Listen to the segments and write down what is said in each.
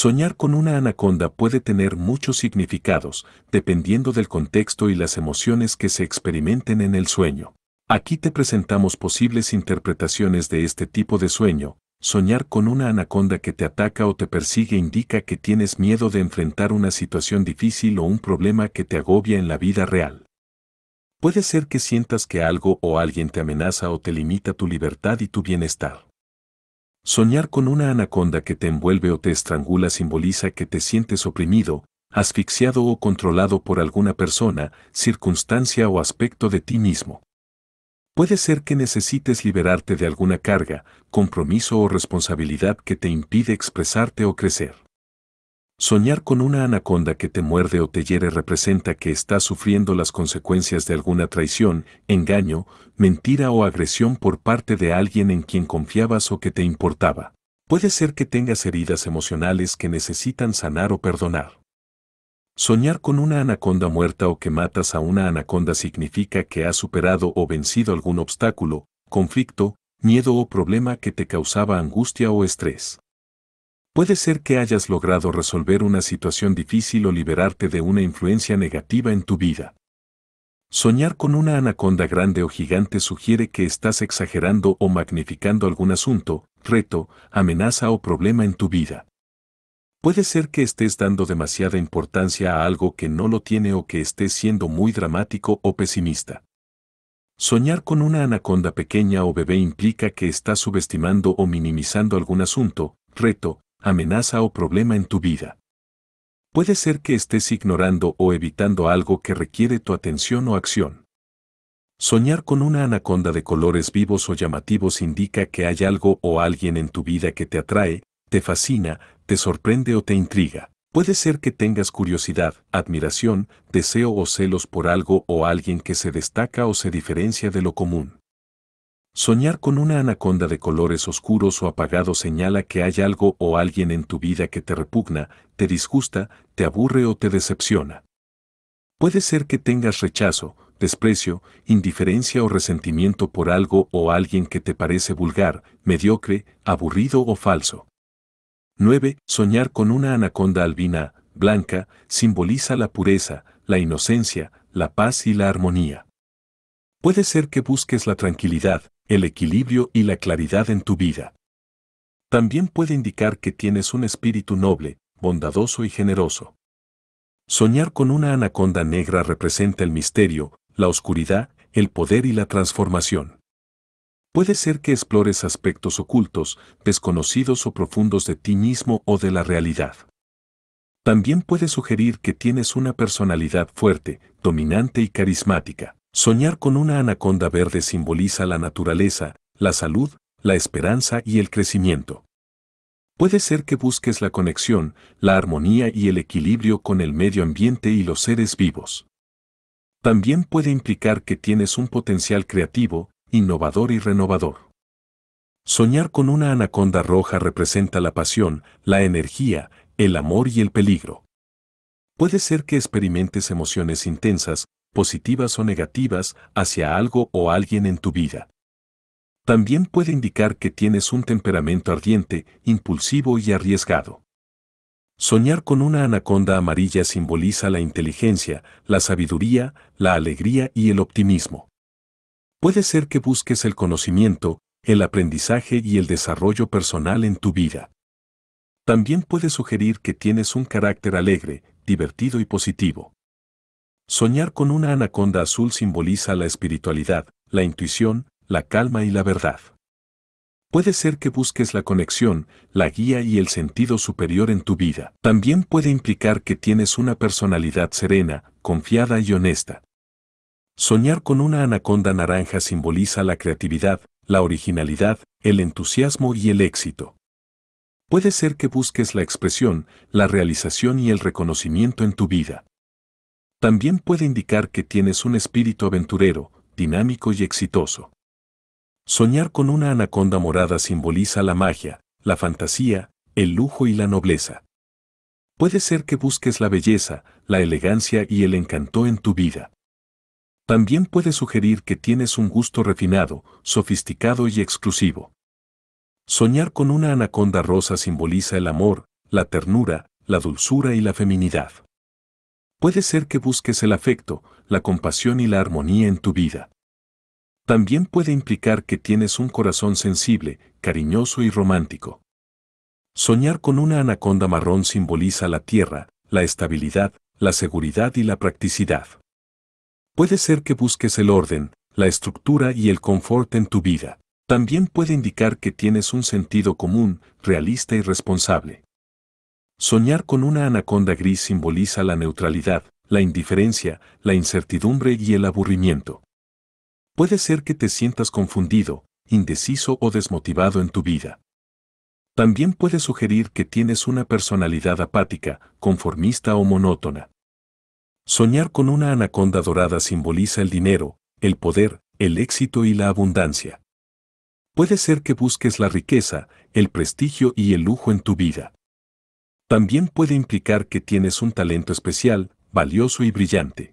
Soñar con una anaconda puede tener muchos significados, dependiendo del contexto y las emociones que se experimenten en el sueño. Aquí te presentamos posibles interpretaciones de este tipo de sueño. Soñar con una anaconda que te ataca o te persigue indica que tienes miedo de enfrentar una situación difícil o un problema que te agobia en la vida real. Puede ser que sientas que algo o alguien te amenaza o te limita tu libertad y tu bienestar. Soñar con una anaconda que te envuelve o te estrangula simboliza que te sientes oprimido, asfixiado o controlado por alguna persona, circunstancia o aspecto de ti mismo. Puede ser que necesites liberarte de alguna carga, compromiso o responsabilidad que te impide expresarte o crecer. Soñar con una anaconda que te muerde o te hiere representa que estás sufriendo las consecuencias de alguna traición, engaño, mentira o agresión por parte de alguien en quien confiabas o que te importaba. Puede ser que tengas heridas emocionales que necesitan sanar o perdonar. Soñar con una anaconda muerta o que matas a una anaconda significa que has superado o vencido algún obstáculo, conflicto, miedo o problema que te causaba angustia o estrés. Puede ser que hayas logrado resolver una situación difícil o liberarte de una influencia negativa en tu vida. Soñar con una anaconda grande o gigante sugiere que estás exagerando o magnificando algún asunto, reto, amenaza o problema en tu vida. Puede ser que estés dando demasiada importancia a algo que no lo tiene o que estés siendo muy dramático o pesimista. Soñar con una anaconda pequeña o bebé implica que estás subestimando o minimizando algún asunto, reto, amenaza o problema en tu vida. Puede ser que estés ignorando o evitando algo que requiere tu atención o acción. Soñar con una anaconda de colores vivos o llamativos indica que hay algo o alguien en tu vida que te atrae, te fascina, te sorprende o te intriga. Puede ser que tengas curiosidad, admiración, deseo o celos por algo o alguien que se destaca o se diferencia de lo común. Soñar con una anaconda de colores oscuros o apagados señala que hay algo o alguien en tu vida que te repugna, te disgusta, te aburre o te decepciona. Puede ser que tengas rechazo, desprecio, indiferencia o resentimiento por algo o alguien que te parece vulgar, mediocre, aburrido o falso. 9. Soñar con una anaconda albina, blanca, simboliza la pureza, la inocencia, la paz y la armonía. Puede ser que busques la tranquilidad, el equilibrio y la claridad en tu vida. También puede indicar que tienes un espíritu noble, bondadoso y generoso. Soñar con una anaconda negra representa el misterio, la oscuridad, el poder y la transformación. Puede ser que explores aspectos ocultos, desconocidos o profundos de ti mismo o de la realidad. También puede sugerir que tienes una personalidad fuerte, dominante y carismática. Soñar con una anaconda verde simboliza la naturaleza, la salud, la esperanza y el crecimiento. Puede ser que busques la conexión, la armonía y el equilibrio con el medio ambiente y los seres vivos. También puede implicar que tienes un potencial creativo, innovador y renovador. Soñar con una anaconda roja representa la pasión, la energía, el amor y el peligro. Puede ser que experimentes emociones intensas, positivas o negativas, hacia algo o alguien en tu vida. También puede indicar que tienes un temperamento ardiente, impulsivo y arriesgado. Soñar con una anaconda amarilla simboliza la inteligencia, la sabiduría, la alegría y el optimismo. Puede ser que busques el conocimiento, el aprendizaje y el desarrollo personal en tu vida. También puede sugerir que tienes un carácter alegre, divertido y positivo. Soñar con una anaconda azul simboliza la espiritualidad, la intuición, la calma y la verdad. Puede ser que busques la conexión, la guía y el sentido superior en tu vida. También puede implicar que tienes una personalidad serena, confiada y honesta. Soñar con una anaconda naranja simboliza la creatividad, la originalidad, el entusiasmo y el éxito. Puede ser que busques la expresión, la realización y el reconocimiento en tu vida también puede indicar que tienes un espíritu aventurero, dinámico y exitoso. Soñar con una anaconda morada simboliza la magia, la fantasía, el lujo y la nobleza. Puede ser que busques la belleza, la elegancia y el encanto en tu vida. También puede sugerir que tienes un gusto refinado, sofisticado y exclusivo. Soñar con una anaconda rosa simboliza el amor, la ternura, la dulzura y la feminidad puede ser que busques el afecto, la compasión y la armonía en tu vida. También puede implicar que tienes un corazón sensible, cariñoso y romántico. Soñar con una anaconda marrón simboliza la tierra, la estabilidad, la seguridad y la practicidad. Puede ser que busques el orden, la estructura y el confort en tu vida. También puede indicar que tienes un sentido común, realista y responsable. Soñar con una anaconda gris simboliza la neutralidad, la indiferencia, la incertidumbre y el aburrimiento. Puede ser que te sientas confundido, indeciso o desmotivado en tu vida. También puede sugerir que tienes una personalidad apática, conformista o monótona. Soñar con una anaconda dorada simboliza el dinero, el poder, el éxito y la abundancia. Puede ser que busques la riqueza, el prestigio y el lujo en tu vida. También puede implicar que tienes un talento especial, valioso y brillante.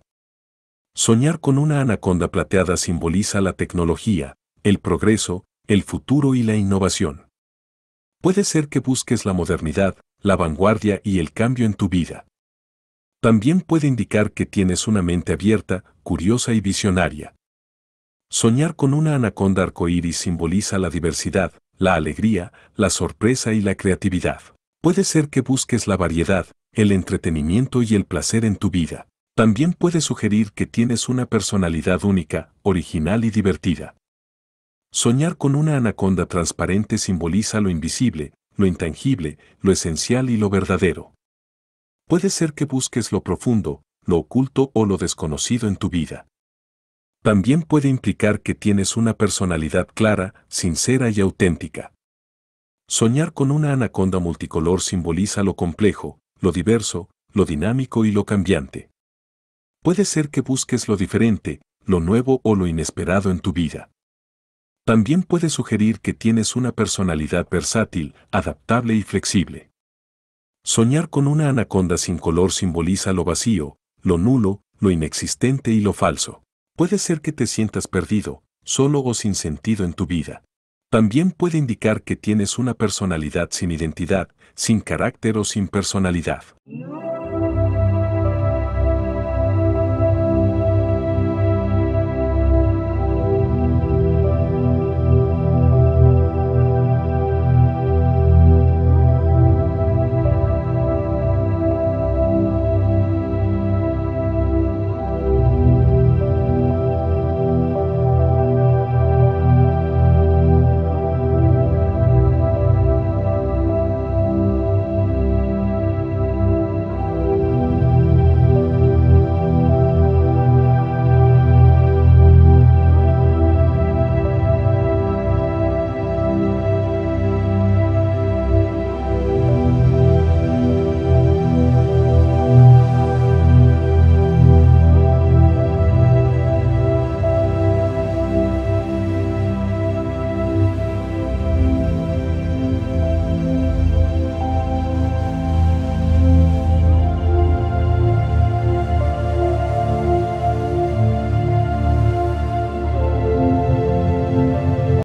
Soñar con una anaconda plateada simboliza la tecnología, el progreso, el futuro y la innovación. Puede ser que busques la modernidad, la vanguardia y el cambio en tu vida. También puede indicar que tienes una mente abierta, curiosa y visionaria. Soñar con una anaconda arcoíris simboliza la diversidad, la alegría, la sorpresa y la creatividad. Puede ser que busques la variedad, el entretenimiento y el placer en tu vida. También puede sugerir que tienes una personalidad única, original y divertida. Soñar con una anaconda transparente simboliza lo invisible, lo intangible, lo esencial y lo verdadero. Puede ser que busques lo profundo, lo oculto o lo desconocido en tu vida. También puede implicar que tienes una personalidad clara, sincera y auténtica. Soñar con una anaconda multicolor simboliza lo complejo, lo diverso, lo dinámico y lo cambiante. Puede ser que busques lo diferente, lo nuevo o lo inesperado en tu vida. También puede sugerir que tienes una personalidad versátil, adaptable y flexible. Soñar con una anaconda sin color simboliza lo vacío, lo nulo, lo inexistente y lo falso. Puede ser que te sientas perdido, solo o sin sentido en tu vida, también puede indicar que tienes una personalidad sin identidad, sin carácter o sin personalidad.